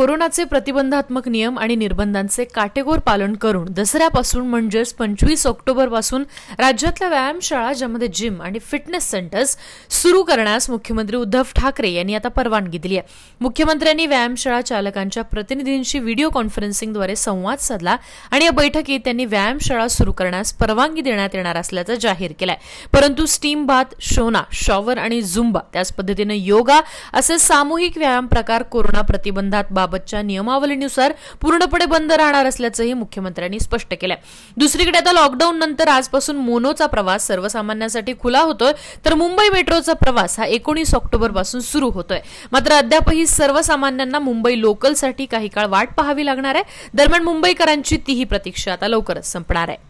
कोरोनाचे प्रतिबंधात्मक नियम आणि निर्बंधांचे काटेकोर पालन करून दसऱ्यापासून म्हणजेच पंचवीस ऑक्टोबरपासून राज्यातल्या व्यायामशाळा ज्यामध्ये जिम आणि फिटनेस सेंटर्स सुरू करण्यास मुख्यमंत्री उद्धव ठाकरे यांनी आता परवानगी दिली आहे मुख्यमंत्र्यांनी व्यायामशाळा चालकांच्या प्रतिनिधींशी व्हिडिओ कॉन्फरन्सिंगद्वारे संवाद साधला आणि या बैठकीत त्यांनी व्यायामशाळा सुरू करण्यास परवानगी देण्यात येणार असल्याचं जाहीर केलं परंतु स्टीम बाथ शोना शॉवर आणि झुंबा त्याच पद्धतीनं योगा असे सामूहिक व्यायाम प्रकार कोरोना प्रतिबंधात बाब याबाबतच्या नियमावलीनुसार पूर्णपणे बंद राहणार असल्याचंही मुख्यमंत्र्यांनी स्पष्ट केलं दुसरीकडे आता लॉकडाऊन नंतर आजपासून मोनोचा प्रवास सर्वसामान्यांसाठी खुला होतोय तर मुंबई मेट्रोचा प्रवास हा एकोणीस ऑक्टोबर पासून सुरू होतोय मात्र अद्यापही सर्वसामान्यांना मुंबई लोकलसाठी काही काळ वाट पाहावी लागणार आहे दरम्यान मुंबईकरांची तीही प्रतीक्षा आता लवकरच संपणार आहे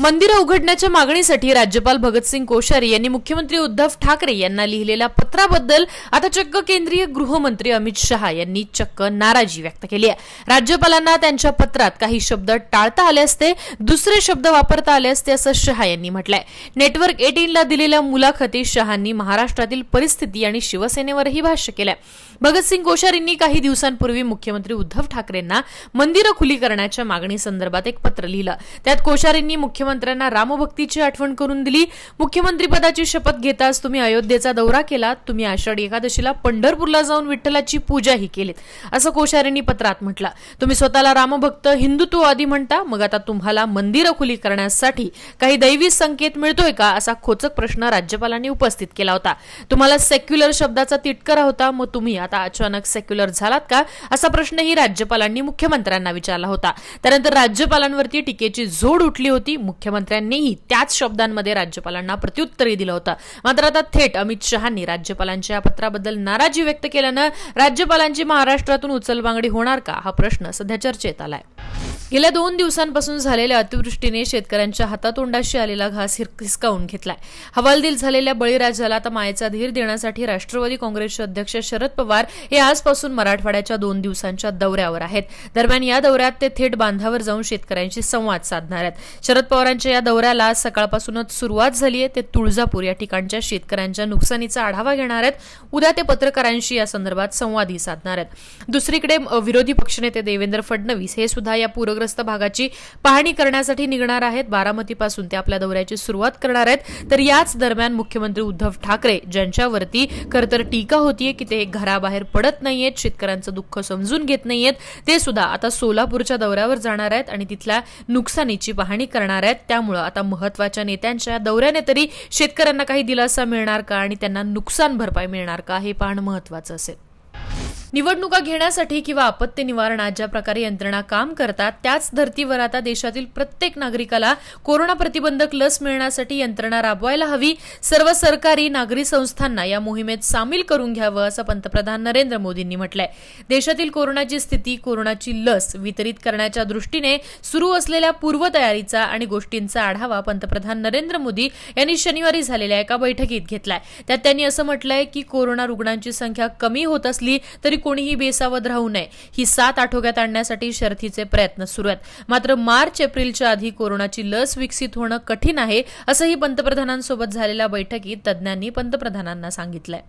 मंदिरं उघडण्याच्या मागणीसाठी राज्यपाल भगतसिंग कोश्यारी यांनी मुख्यमंत्री उद्धव ठाकरे यांना लिहिलेल्या पत्राबद्दल आता चक्क केंद्रीय गृहमंत्री अमित शहा यांनी चक्क नाराजी व्यक्त केली आहे राज्यपालांना त्यांच्या पत्रात काही शब्द टाळता आले असते दुसरे शब्द वापरता आले असते असं शहा यांनी म्हटलंय नेटवर्क एटीनला दिलेल्या मुलाखतीत शहांनी महाराष्ट्रातील परिस्थिती आणि शिवसेनेवरही भाष्य केलंय भगतसिंग कोश्यारींनी काही दिवसांपूर्वी मुख्यमंत्री उद्धव ठाकरेंना मंदिरं खुली करण्याच्या मागणी संदर्भात एक पत्र लिहिलं त्यात कोश्यारींनी मुख्यमंत्र्यांना रामभक्तीची आठवण करून दिली मुख्यमंत्रीपदाची शपथ घेताच तुम्ही अयोध्येचा दौरा केला तुम्ही आषाढी एकादशीला पंढरपूरला जाऊन विठ्ठलाची पूजाही केलीत असं कोश्यारींनी पत्रात म्हटलं तुम्ही स्वतःला रामभक्त हिंदुत्ववादी म्हणता मग आता तुम्हाला मंदिरं खुली करण्यासाठी काही दैवी संकेत मिळतोय का असा खोचक प्रश्न राज्यपालांनी उपस्थित केला होता तुम्हाला सेक्युलर शब्दाचा तिटकरा होता मग तुम्ही आता अचानक सेक्युलर झालात का असा प्रश्नही राज्यपालांनी मुख्यमंत्र्यांना विचारला होता त्यानंतर राज्यपालांवरती टीकेची झोड उठली होती मुख्यमंत्र्यांनीही त्याच शब्दांमध्ये राज्यपालांना प्रत्युत्तरही दिलं होतं मात्र आता थेट अमित शहानी राज्यपालांच्या या पत्राबद्दल नाराजी व्यक्त केल्यानं राज्यपालांची महाराष्ट्रातून उचलबांगडी होणार का हा प्रश्न सध्या चर्चेत आलाय गेल्या दोन दिवसांपासून झालेल्या अतिवृष्टीने शेतकऱ्यांच्या हातातोंडाशी आलेला घास हिसकावून घेतलाय हवालदिल झालेल्या बळीराजाला आता मायेचा धीर देण्यासाठी राष्ट्रवादी काँग्रेसचे अध्यक्ष शरद पवार हे आजपासून मराठवाड्याच्या दोन दिवसांच्या दौऱ्यावर आहेत दरम्यान या दौऱ्यात ते थेट बांधावर जाऊन शेतकऱ्यांशी संवाद साधणार आहेत शरद पवारांच्या या दौऱ्याला आज सकाळपासूनच सुरुवात झाली आहे ते तुळजापूर या ठिकाणच्या शेतकऱ्यांच्या नुकसानीचा आढावा घेणार आहेत उद्या ते पत्रकारांशी या संदर्भात संवादही साधणार आहेत दुसरीकडे विरोधी पक्षनेते देवेंद्र फडणवीस हे सुद्धा या पूर पूरग्रस्त भागाची पाहणी करण्यासाठी निघणार आहेत बारामतीपासून ते आपल्या दौऱ्याची सुरुवात करणार आहेत तर याच दरम्यान मुख्यमंत्री उद्धव ठाकरे ज्यांच्यावरती खरंतर टीका होतीये की ते घराबाहेर पडत नाहीयेत शेतकऱ्यांचं दुःख समजून घेत नाहीयेत ते सुद्धा आता सोलापूरच्या दौऱ्यावर जाणार आहेत आणि तिथल्या नुकसानीची पाहणी करणार आहेत त्यामुळं आता महत्वाच्या नेत्यांच्या दौऱ्याने तरी शेतकऱ्यांना काही दिलासा मिळणार का आणि त्यांना नुकसान भरपाई मिळणार का हे पाहणं महत्वाचं असेल निवडणुका घेण्यासाठी किंवा आपत्ती निवारणात ज्या प्रकारे यंत्रणा काम करतात त्याच धर्तीवर आता देशातील प्रत्येक नागरिकाला कोरोना प्रतिबंधक लस मिळण्यासाठी यंत्रणा राबवायला हवी सर्व सरकारी नागरी संस्थांना या मोहिमेत सामील करून घ्यावं असं पंतप्रधान नरेंद्र मोदींनी म्हटलंय देशातील कोरोनाची स्थिती कोरोनाची लस वितरित करण्याच्या दृष्टीने सुरू असलेल्या पूर्वतयारीचा आणि गोष्टींचा आढावा पंतप्रधान नरेंद्र मोदी यांनी शनिवारी झालेल्या एका बैठकीत घेतलाय त्यात त्यांनी असं म्हटलंय की कोरोना रुग्णांची संख्या कमी होत असली तरी कोणीही बेसावध राहू नये ही सात आठवड्यात आणण्यासाठी शर्थीचे प्रयत्न सुरू आहेत मात्र मार्च एप्रिलच्या आधी कोरोनाची लस विकसित होणं कठीण आहे असंही पंतप्रधानांसोबत झालेल्या बैठकीत तज्ज्ञांनी पंतप्रधानांना सांगितलंय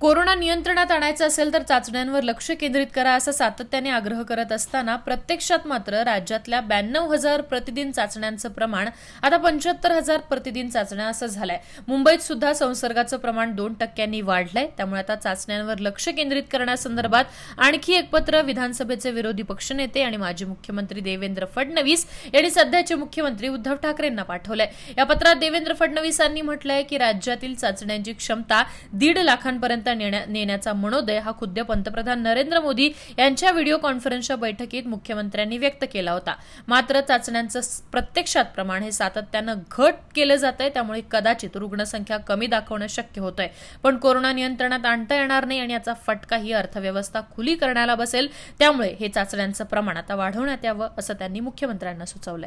कोरोना नियंत्रणात आणायचं असेल तर चाचण्यांवर लक्ष केंद्रित करा असा सातत्याने आग्रह करत असताना प्रत्यक्षात मात्र राज्यातल्या ब्याण्णव हजार प्रतिदिन चाचण्यांचं प्रमाण आता पंच्याहत्तर हजार प्रतिदिन चाचण्या असं झालंय मुंबईत सुद्धा संसर्गाचं प्रमाण दोन टक्क्यांनी वाढलंय त्यामुळे आता चाचण्यांवर लक्ष केंद्रित करण्यासंदर्भात आणखी एक पत्र विधानसभेचे विरोधी पक्षनेते आणि माजी मुख्यमंत्री देवेंद्र फडणवीस यांनी सध्याचे मुख्यमंत्री उद्धव ठाकरेंना पाठवलंय या पत्रात देवेंद्र फडणवीसांनी म्हटलंय की राज्यातील चाचण्यांची क्षमता दीड लाखांपर्यंत नेण्याचा मनोदय हा खुद्द पंतप्रधान नरेंद्र मोदी यांच्या व्हिडिओ कॉन्फरन्सच्या बैठकीत मुख्यमंत्र्यांनी व्यक्त केला होता मात्र चाचण्यांचं प्रत्यक्षात प्रमाण हे सातत्यानं घट केलं जात आहे त्यामुळे कदाचित रुग्णसंख्या कमी दाखवणं शक्य होत आहे पण कोरोना नियंत्रणात आणता येणार नाही आणि याचा फटका ही अर्थव्यवस्था खुली करण्याला बसेल त्यामुळे हे चाचण्यांचं प्रमाण आता वाढवण्यात यावं असं त्यांनी मुख्यमंत्र्यांना सुचवलं